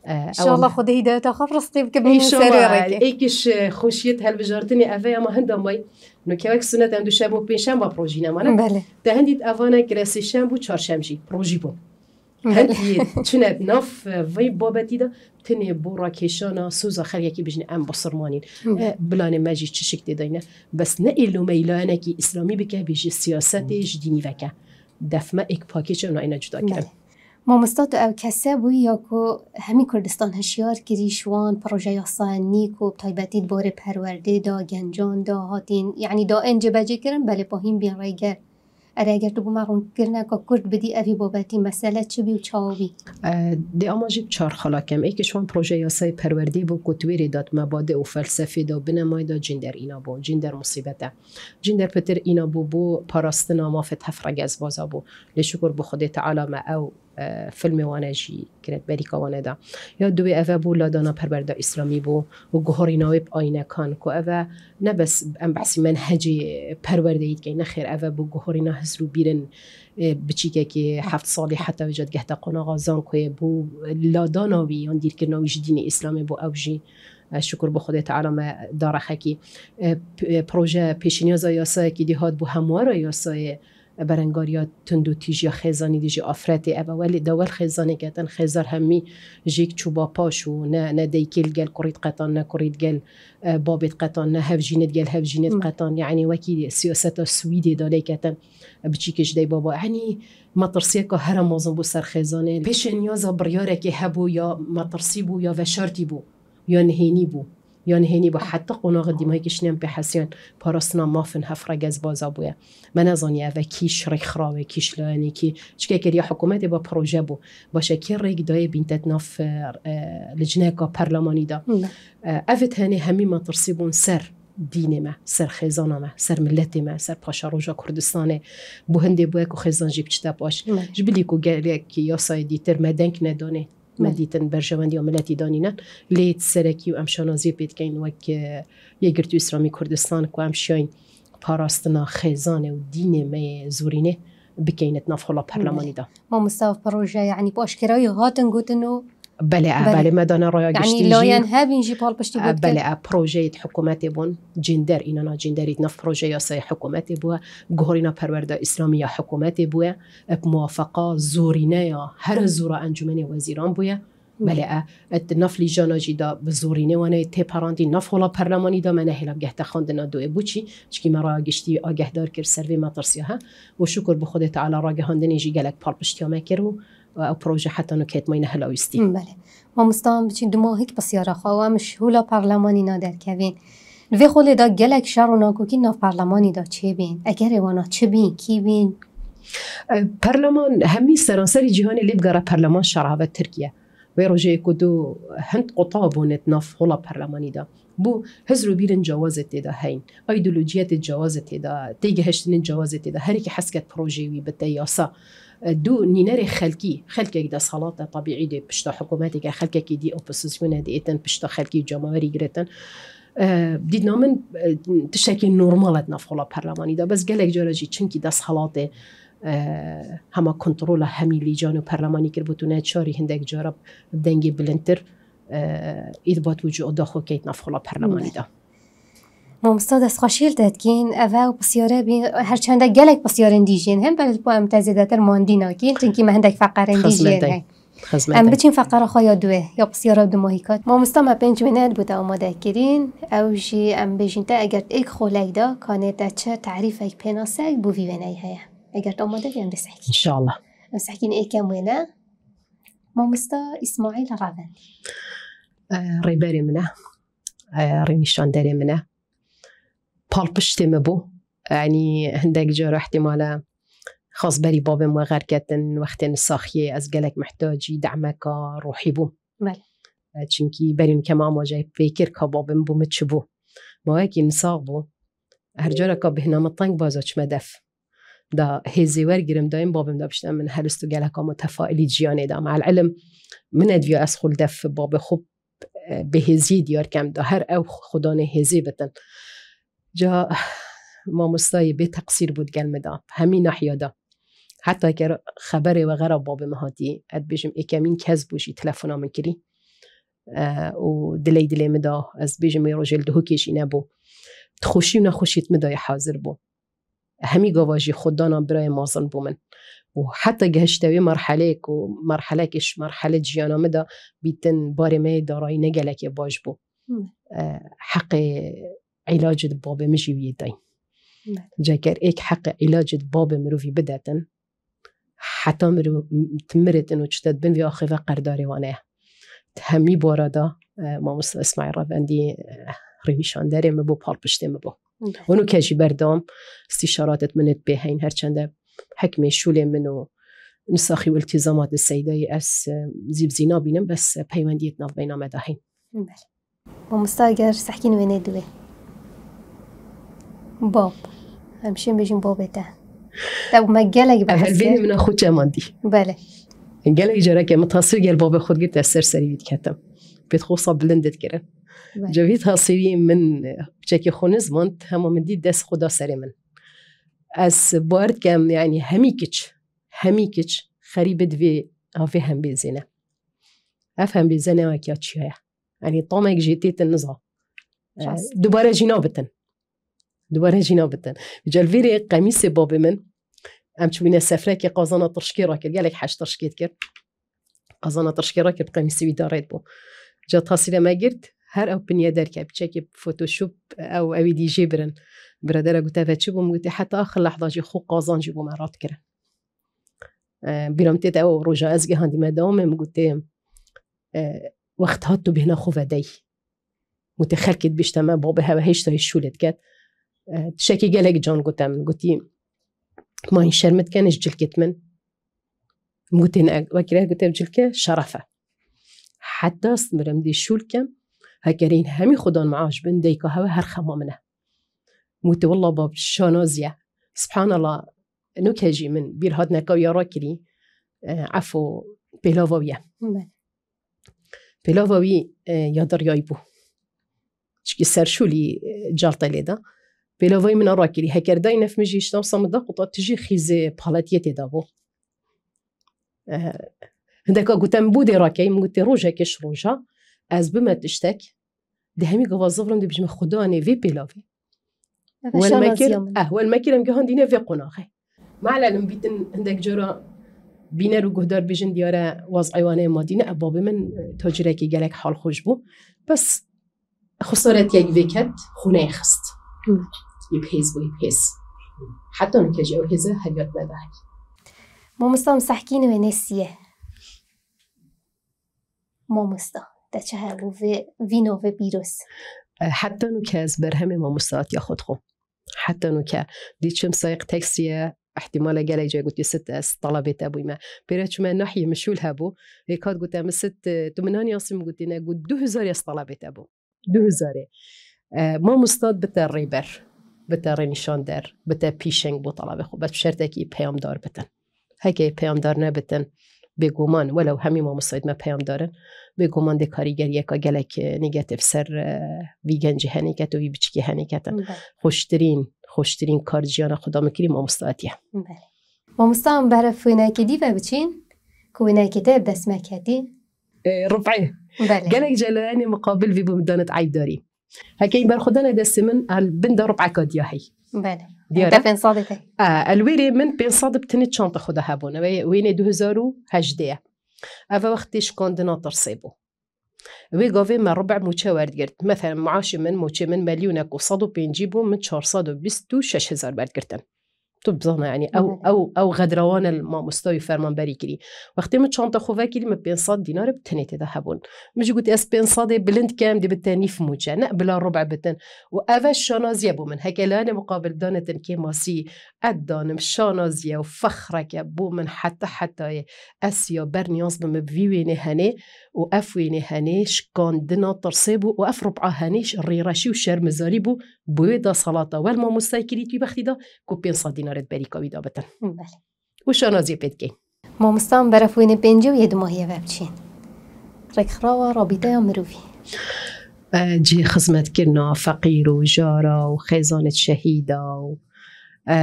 [SPEAKER 2] ان شاء الله
[SPEAKER 1] خذ هداية خفرص طيب كبني سريرك
[SPEAKER 2] ايكش خوشيت بجارتني افا ما هندم مي نو كيك سنه دو شامو بين شامبا بروجينا مانا بله تهنديت افانا كراسي بو تشار شامجي بروجي بو هندي بله. تشنات نوف في بوباتيدا تني بورا كيشانا سوزا يكي بجني ام بصرمانين بله. بلاني ماجي تششك دينا بس انا كي اسلامي بك بيجي سياساتي جديني فكا دفما اك باكيتش انا جدا كده بله.
[SPEAKER 1] مامستات او ئەو بوی یا که همی کوردستان هشیار کری شوان پرۆژەیا سایەننیک و پرورده دا گنجان دا هاتین یعنی دا ئەنجێ بەجێکردن بەلێ پاهیم بیان ڕێگەر. ئەراگەر کرنه که کورد بدی اوی بابەتی مسئله چ بی و چاوی
[SPEAKER 2] دی جیب چار که شوان پروژه یاسای بو بۆ کوتوێری داد مباده و دا و بنەمایدا جندر ئینا در جندر مصیبته در پتر ئینا بو بو پاراستنا مافت هفرگز بازا بو لشکر شکر بۆ تعالی ما او فلم وانه جی کرد بریکا وانه دا یا دوی اوه بو لادانا پربرده اسلامی بو و گهاری ناوی با آینه کان که اوه نه بس ام بحثی پرورده اید که نخیر اوه بو گهاری نا رو بیرن بچی که هفت سالی حتی وجد گهتا قناغا زان که بو وی یا دیر کرناوی دین اسلامی بو جی شکر به تعالی ما داره خکی پروژه پیشنیاز یاسای که دیهاد بو هموار یاسای یا تندو تیج یا خیزانی دیج آفرت او ولی دول خیزانی گتن خیزار همی جیک چوبا پاشو نه نه دیکل گل کرید قطان نه کرید گل بابت قطان نه هف جینت گل هف جینت قطان یعنی وکی سیاست سویدی گتن کتن بچیکش دی بابا یعنی مطرسی که هر موزن بو سر خیزانی پیش نیاز بریاره که هبو یا مطرسی بو یا وشارتی بو یا نهینی بو یان هنی با حتا قۆناغ دیمای کشنیم به حسین پاراسنا مافن هەفرە گز بازا بویا من و کیش کری حکومت با پروژه بو باشه که باشەکی ڕێکدایە بینتت ناف لجنێکا پەرلەمانیدا ئەفت بله. بون سر مەترسی ما سر دینێمە ما سر سەر سر سر پاشا ڕۆژە کوردستانێ بۆ سر بووە و خێزان ژی بچتە که ژبلی بله. که یا یاسای دیتر مدنک ندانه مدیتن بەرژەوەندی و مەلەتی لیت سرکی سرکی و پید که این وک یه گرتو کوردستان کردستان که امشان پاراستنا خیزان و می زورینه زورینه بکەینێت پرلمانی دا
[SPEAKER 1] ما مستاف پروژه یعنی باشکرای هاتن گوتنو
[SPEAKER 2] بله بله مدانا را یعنی يعني لاین
[SPEAKER 1] هبین جی پال پشتی بود آه، بله
[SPEAKER 2] آه، بروجي حکومت بون جندر اینا نا جندری نف بروجي یا سای حکومت بو گورینا پرورده اسلامی یا حکومت بو موافقه زورینه یا هر زورا انجمن وزیران بویا ملئه آه، نف لی جانا جیدا بزورينا وانا تی پراندی نف ولا پرلمانی دا منه هلا گه تخاندنا دو بوچی چکی مرا گشتی آگهدار کر سروی ما ترسیه و شکر به خود تعالی را گهاندنی جی گلک پال پشتیامه کرو ئەو حتا و کێتمەی نەهلاویستی
[SPEAKER 1] مامۆستان بچین دماهیک پسیارەخواوە مشهولا پەرلەمانی نادەرکەوین. Vê xolê da gelek şer û nakokî navperlemanî da çêbin. Egerê wana çibin kîbin?
[SPEAKER 2] Perleman hemî seranserî cihanê lêbgara perleman şerave Tirkiye. Wê rojeyê ku du hind qotabûnet nav xola perlemanî da. Bû hizr û bîrin cawazê tê de heyn. Aydolojiyetê cawazê tê de têgehiştinin cawazê tê de herekî hesket projeyê wî bite yasa. دو نینەری خلقی خەلکێک دە ساڵاتە طبیعی دێ پشتا که خەلکێکی دی دی ایتن پشتا خەلکی جاماوەری گرێتن. دیدنا من تشتێکی نورمالت نافخۆڵە پەرلەمانیدا بەس گەلێک جارەجی چنکی دست حالات همه کنترول همی لیجان و پەرلەمانی کرد بۆ تونە چاری هندک جارب دنگی بلندتر که که ئۆداخۆکەیت پرلمانی دا.
[SPEAKER 1] ممستاد از خوشیل داد کین و پسیاره بین هر چنده گلک بسیاره دیجین هم بلد با امتازی داتر ماندی ناکین چنکی مهندک فقره دیجین ام بچین فقره خویا دوه یا بسیار دو ماهی ماهیکات ما مستم پنج منات بوده آماده کردین او جی ام بجین تا اگر ایک خولک دا کانه دا چه تعریف ایک پیناسه ایک وی ونی هیا اگر آماده بیم رسحکی انشاءالله رسحکین ایکم وینا ما مستا اسماعیل روان
[SPEAKER 2] اه، ریبری منه اه، رینشان داری منه پاڵپشت مە بۆ ئەنی يعني هەندێک جۆرە احتیمالە خاص بەری بابم وە غەرکەتن وەختێن ساخیە ئەس گەلک محتاجی دەعمەکە ڕۆحی بووم چونکی بەرین کەما مۆژای فێکر کا بو بوو مچ بوو ماوەکی مساق بوو هەرجارەکە بهنامە تەنگ بازە چمە دەف دا هزي هێزی دايم بابا بابم بشتا من هلستو و متفائلي جياني دا مع العلم من ئەس خول دف بابا خوب آه، بهزي ديار كم دا هر او خدان هزي بتن جا گل بێ همین ناحیه دا حتی اگر خبر و غرب باب بابێمە هاتی اد بشم کمین کز بوشی تلفن من کری و دلی دلی مدا ئەس بێژم ڕۆژێل کشی نبو تخوشی و نخوشیت مدای حاضر بو هەمی گاواژی خوددانا برای مازن حتی من و مرحله گهشتوی مرحله و مرحله جیانا مدا بیتن می دارایی نگلک باش بو حق علاج باب مشی ویدای جاکر ایک حق علاج باب مروفی بدتن حتی مرو تمرتن و چتد بن وی آخه و قرداری وانه همی باردا ما مصطفی اسماعیل رفندی ریشان داره مبو پار پشته مبو اونو کجی بردام استشاراتت منت بهین هرچند حکم شول منو نساخی و التزامات سیدای از زیب زینا بینم بس پیوندیت ناف بینامه داهین
[SPEAKER 1] و بله. مستاگر سحکین و باب هنمشي بيجي باب تا طب ما جالك بقى بين من اخو جماندي بله
[SPEAKER 2] جالك جراك ما تحصل جال باب خود جبت السر سري بيتكتم بيتخوصة بلندت كرن جويت هاصيري من جاكي خونز منت هما من دي دس خدا سري من از بارد كم يعني هميكش هميكش خريبت في هافي هم بيزينه افهم بيزينه وكيا تشيا يعني طومك جيتي تنزغ دوباره جينا بتن دوباره جینا بتن جلویر قميص باب من ام تشوينا سفره كي قازانه ترشكي را کرد گلک هشت ترشکی کرد قازانه ترشکی را کرد بو جا تحصیل ما قلت هر او بنيه در که فوتوشوب او او دي جبرن برادر قلت هذا چی بوم حتى آخر لحظه جي خو قازان جي بوم اراد کرن اه، بیرام تیت او روژا از گه هندی مدامم اه، وقت هاتو بهنا خو فدي متخلكت بيشتما بابها تاي شولت كات تشکی گەلێک قلت گوتم گوتی مای شەرمت کەنش جلکت من گوتین وەکرای گوتم جلکە شەرەفە حتاست مرم دی شولکەم هكرين همي خدان معاش بن ديكا هوا هر خەما منە وتی والله باب شانۆزیە سبحان الله نوکەژی من بیرهات نەکە راكري آه، عفو پێلاوەویە پێلاوەوی یا دەریای شكي چکی سەرشولی آه، جالطه ليدا بلا ضي من راكري هكر داينا في مجي شتا وصم دقطة تجي خيزي بخلاتيتي دابو هذاك قلت ام بودي راكي قلت روجا كيش روجا از بما تشتك دهمي قوا زفرم دي بجم خدواني في بيلافي والماكر اه والماكر ام كهون دينا في قناخي ما على المبيتن هندك جرا بینر و گهدار بیژن دیاره ما مادینه ابابه من تاجره که گلک حال خوش بو بس خسارت یک وکت خونه خست یک ويبحث حتى نكاجي أو هذا حاجات ما داعي
[SPEAKER 1] مومستا مسحكين ونسيه مومستا تشه و وینو و بیروس
[SPEAKER 2] حتی اون که از برهم مومستات یا خود خو حتی اون که دیچم سایق تکسیه احتمال قال جای یه ست از طلبت ابوي ما بيراتش ما نحي مشول هابو ایکاد قلت ام ست تمنان آسیم گوتی انا قلت دو هزار از طلبت تابو. دو هزاری ما بتر ریبر بتر نشان در بتر پیشنگ بو طلب خو بس شرطه که پیام دار بتن هکه پیام دار نبتن من ولو همی ما مستاد ما پیام دارن من ده کاریگر یکا گلک نگتیف سر ویگن جهنیکت و وی بچکی هنیکتن بله. خوشترین خوشترین کار جیان خدا مکری ما هم
[SPEAKER 1] ما بر بله. بره فوینه که دیوه بچین کوینا کتاب دسمه کاتی ربعی بله.
[SPEAKER 2] گلک جلانی مقابل وی بمدانت عیب داری هكا يبان هكاين برخدنا دسمن البندر ربع كوديا هي بله انت بين صادته آه الويري من بين صادب تنت شنطة خدها بونا وين دو هزارو هجدية أفا وقتيش كوندنا ترصيبو وي غوفي من ربع موچه ورد مثلا معاش من موتشي من مليون اكو صادو بين جيبو من شهر صادو بستو شاش هزار برد گردم بزغنا يعني او او او غدروان ما مستوي فرمان بريكري كري وقتی من چانتا خوفا كري من 500 دينار بتنيت ذهبون مش قلت اس 500 بلند كام دي بتني في موجه انا بلا ربع بتن وافا افا شانازيا من هكا لان مقابل دانتن كي ماسي ادانم شانازيا وفخرك بو من حتى حتى اسيا برنيوس بم بفيويني هاني وافويني هاني شكون دنا ترصيبو واف ربعه هانيش الريراشي والشرمزاريبو بویدا سلطه والما مستیکری بختی دا کو 500 بری بري دا بتن بله وش انا زي
[SPEAKER 1] مامستان برف وين بنجي و يد ماهيه وبشين و یا مروفی
[SPEAKER 2] جی خدمت کرنا فقیر و جارا و شهیدا و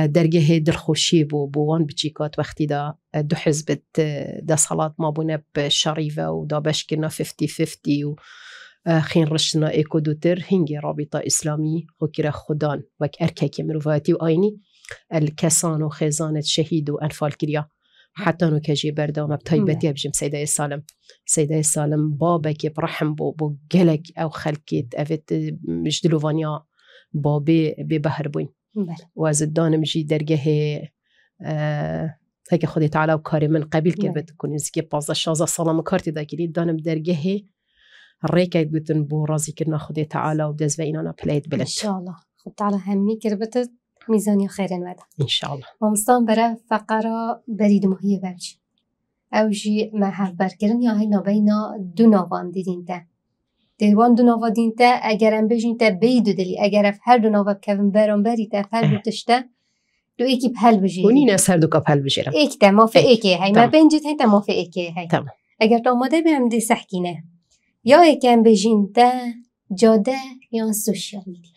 [SPEAKER 2] درگه درخوشی بو بوان بچیکات وقتی دا دو حزب دا صلات ما بونه شریفه و دا بشکرنا 50-50 و خين رشنا ايكو دوتر هنگي رابطة اسلامي وكرا خدان وك اركاكي مروفاتي وايني الكسان وخزانة شهيد وانفال كريا حتى نو كاجي بردا وما بتايبتي بجم سيدة سالم سيدة سالم بابك برحم بو بو قلك او خلكيت افت مجدلوفانيا بابي ببهر بوين وازدانم جي درجه آه هيك خدي تعالى وكاري من قبل كبت كون زكي بازا شازا صلاة مكارتي داكي دانم درجه ڕێکێک گوتن بۆ رازی کردنا خودێ تعالا و دەست بە ئینانە پلیت بلن انشاءله
[SPEAKER 1] خودتاالە خب، هەممی کربتت میزانی خێرن وەدا انشاءله مامستان بەرە فقرا بەرید مهیە بەرج ئەو ژی مەهەبەرکردن یا نابینا دو ناوان ده دیوان دو اگر دینتە ئەگەر ئەم بژینتە بی اگر اف هر دو ناوە بکەون بەرەمبەری بری فەر هر دو ئێکی هەل بژینە
[SPEAKER 2] سەر دوکە هەل بژێرە
[SPEAKER 1] ئێک ما ئێکێ هەیمە بنجێت هەی ایکی هی. اگر تا ماده بیم دی سحکینه یا ده جاده یا سوشیال میدیا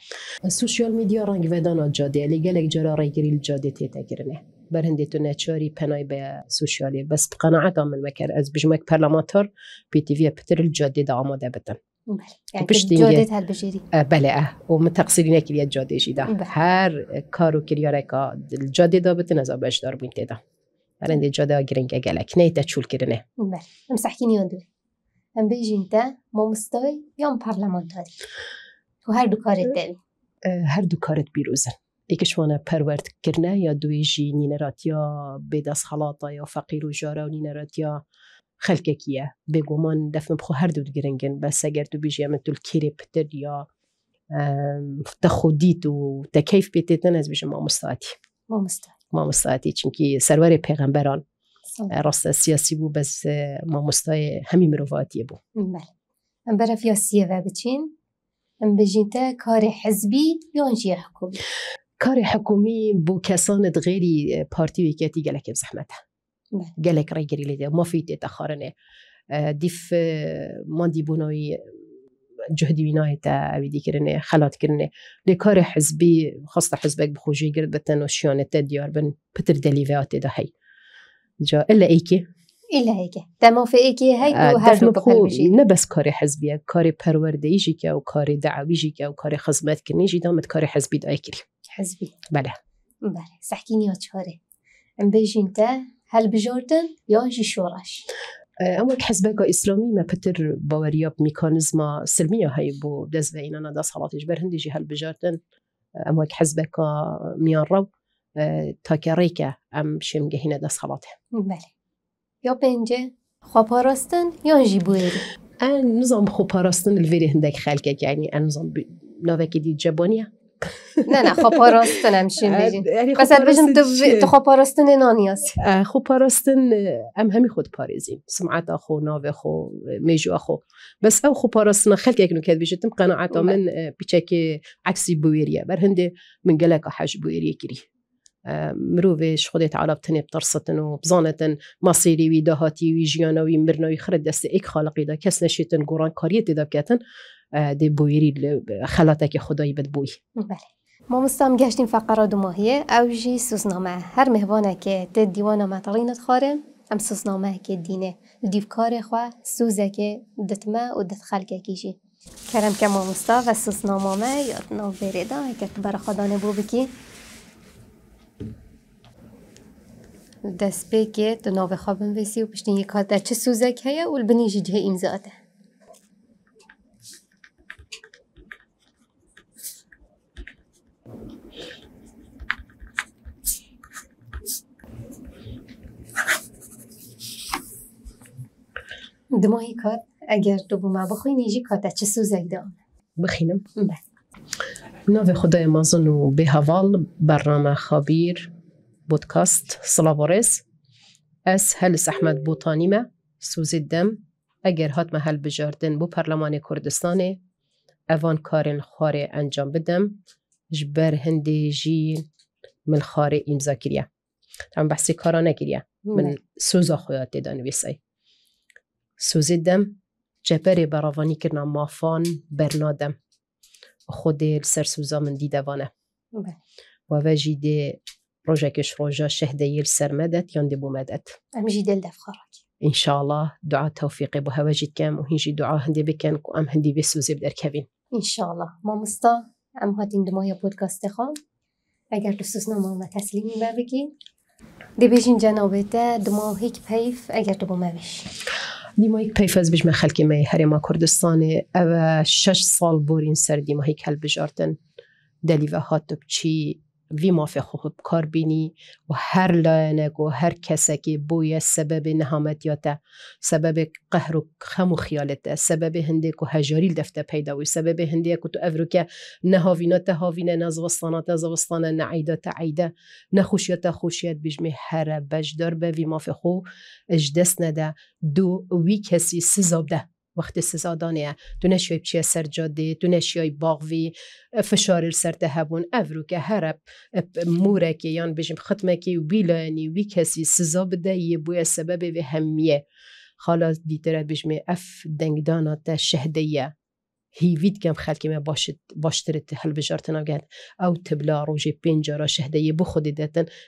[SPEAKER 2] سوشیال میدیا رنگ ودانا جاده لگلک جرا رگیری جاده تیتا گرنه بر هندی تو نچاری پنای به سوشیالی بس قناعت من مکر از بجمک پرلمانتر بی تیوی پتر الجاده دا آماده بتن
[SPEAKER 1] بله یعنی جاده تل بجیری
[SPEAKER 2] بله اه و متقصیری نکریه جاده جیده بله. هر کارو که جاده دا بتن از آبش دار بین تیدا بر هندی جاده گرنگ گلک نه تا چول کرنه
[SPEAKER 1] بله امسحکینی آن دوی în Beijingdə, مامستای یا parlamentar. تو هر دو کارت دل
[SPEAKER 2] هر دو کارت بیروزن یکیش وانه پرورد کرنه یا دویجی نینرات یا بدست خلاطا یا فقیر و جارا و نینرات یا بگو من دفن بخو هر دو گرنگن بس اگر دو بیجی همه تول کری پتر یا تخودیت و تکیف بیتیتن از بیجی ما مستعاتی ما چونکی سرور پیغمبران راست سیاسی مستای همین مامۆستای بود.
[SPEAKER 1] بله، بوو ئەم بەرەفیا و بچین ئەم کار حزبی یا انجی حکومی؟
[SPEAKER 2] کار حکومی بو غیری پارتی و یکیتی گلک گەلەکە بله. گلک رای ڕێگەری لێ مافی تێتە خارنێ دیف مادی بوونەوەی جهدی وینایتە ئەوی دیکردێ کرنه. لی کار حزبی خستە حزبک بخۆژی گرت بتەن و شیانێتە دیار بن پتر دەلیڤاتێدا دهی. جا الا ایکی
[SPEAKER 1] الا ایکی دما فی ایکی هی تو هر بخو
[SPEAKER 2] نه بس کار حزبیه کار پروردهی که و کار دعوی که و کاری خدمت کنی جی دامت کاری حزبی دای کری حزبی بله
[SPEAKER 1] بله سحکینی وتشوری شوره. ام بیجی انت هل بجوردن یا جی شورش
[SPEAKER 2] اما حزبک اسلامی ما پتر باوریاب میکانزما سلمیه های بو دزوینانا دا صلاتش بر جی هل بجاردن اما حزبک میان رو. تا ریکه ام شیم گهینه دست خواته
[SPEAKER 1] بله یا پنجه خواب پاراستن یا جیبویری ان نظام خواب
[SPEAKER 2] پاراستن الویری هندک خلقه یعنی ان نظام نوکی دی جبانیه
[SPEAKER 1] نه نه خواب پاراستن هم شیم بگیم بس بجم تو خواب
[SPEAKER 2] پاراستن نانی هست خواب پاراستن هم همی خود پاریزیم. سمعت خو ناو خو میجو خو بس او خواب پاراستن خلق یک که بیشتم قناعت من بیچه بله. که عکسی بویریه بر هنده من گلک حج بویریه کری مرۆڤێش خودت عراب تنێ بتەرسن و بزانێتن بله. و وی و ژیانەوەی مرنەوەی دست، دەستی ئیک کس کەس گران کاریت کاریەت تێدا بکەن بویری بۆیری که خدایی بد بووی.
[SPEAKER 1] مامۆستام فقره فەقەرە دوماهیە ئەو هر سوزنامە هەر مهبانەکێ مطلینت خارم هم سوزنامه که دینه دیوکار خواه خوا که دتمه و دەت کرم که ما و و سوزنامه یاد ناو بێرێدا که خدا بۆ بکی دست تو دو خواب بمویسی و پشتین در چه سوزک سوزەك هەیە و بنیژی جێ کار دماهی تو ئەگەر دو بخوی نیجی کار در چه سوزک دام بخینم بله
[SPEAKER 2] ناو خدای مازن و به حوال برنامه خابیر بودكاست صلاب اس هل سحمد بوطاني ما اگر هات محل بجاردن بو پرلمان کردستانه اوان كارن خاري انجام بدم جبر هندي جي من خاري امزا كريا تمام بحثی کارانا کریا من سوزا خویات دانی بيساي سوزدم الدم جبري براواني كرنا مافان برنادم خود سر سوزا من دي بله. و وجی ڕۆژێکیش ڕۆژە شەهدەیر سەرمەدەت یان دەبوومەدەت
[SPEAKER 1] ئەمژی دل دەفخڕکی
[SPEAKER 2] انشاءله دعاء تەوفیقی بۆ هەوەژیت کەم و هندي دوعا هەندێ بکەن و ئەم هەندی بێ سوزێ دەرکەبین
[SPEAKER 1] هاتين مامستا ئەم هاتین دمایە پۆتکاستێخۆ ئەگەر ما سوسنەمامە تەسلیمی بە بگین دەبێژین جەناوێتە دما هیچ پیف ئەگەر بۆ پیف
[SPEAKER 2] از پیفز بژمە ما هەرێما کوردستانی ئەوە شش ساڵ بۆرین سەر دیماهیک هەلبژارتن دەلیڤە هاتو چی وی مافه خوب کار بینی و هر لاینک و هر کسی که بوی سبب نهامت یاته سبب قهر و خم و خیالت سبب هنده که هجاریل دفته پیدا و سبب هنده که تو افرو که نهاوینا تهاوینا نزوستانا تزوستانا نعیدا تعیدا نخوشیت خوشیت بجمه هر بجدار به وی مافه خوب اجدس نده دو وی کسی سزاب ده وقتی سزادانه دونشیای بچیه سر جاده دونشیای باغوی فشار سر دهبون افرو که هرب که یان بجیم ختمکی و بیلانی وی کسی سزا بده یه بوی سبب و همیه خالا دیتره بجیم اف دنگدانات شهدیه هیوید گم خلکی ما باشتره باشترت هل بجارت نگهد او تبلا روژی پینجارا شهدهی بو خودی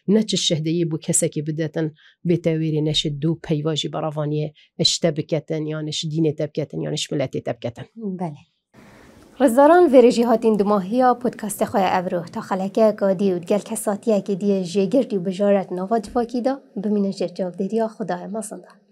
[SPEAKER 2] نه شهده شهدهی بو که بداتن به تاویری نش دو پیواجی براوانی نش تبکتن یا دین تبکتن یا ملتی ملتی تبکتن
[SPEAKER 1] بله و ویرژی هاتین ها پودکاست خواه ابرو تا خلکه اکادی و دگل کساتی که دیه جگردی و بجارت نواد دا بمینه جرجاب دیریا خدای ما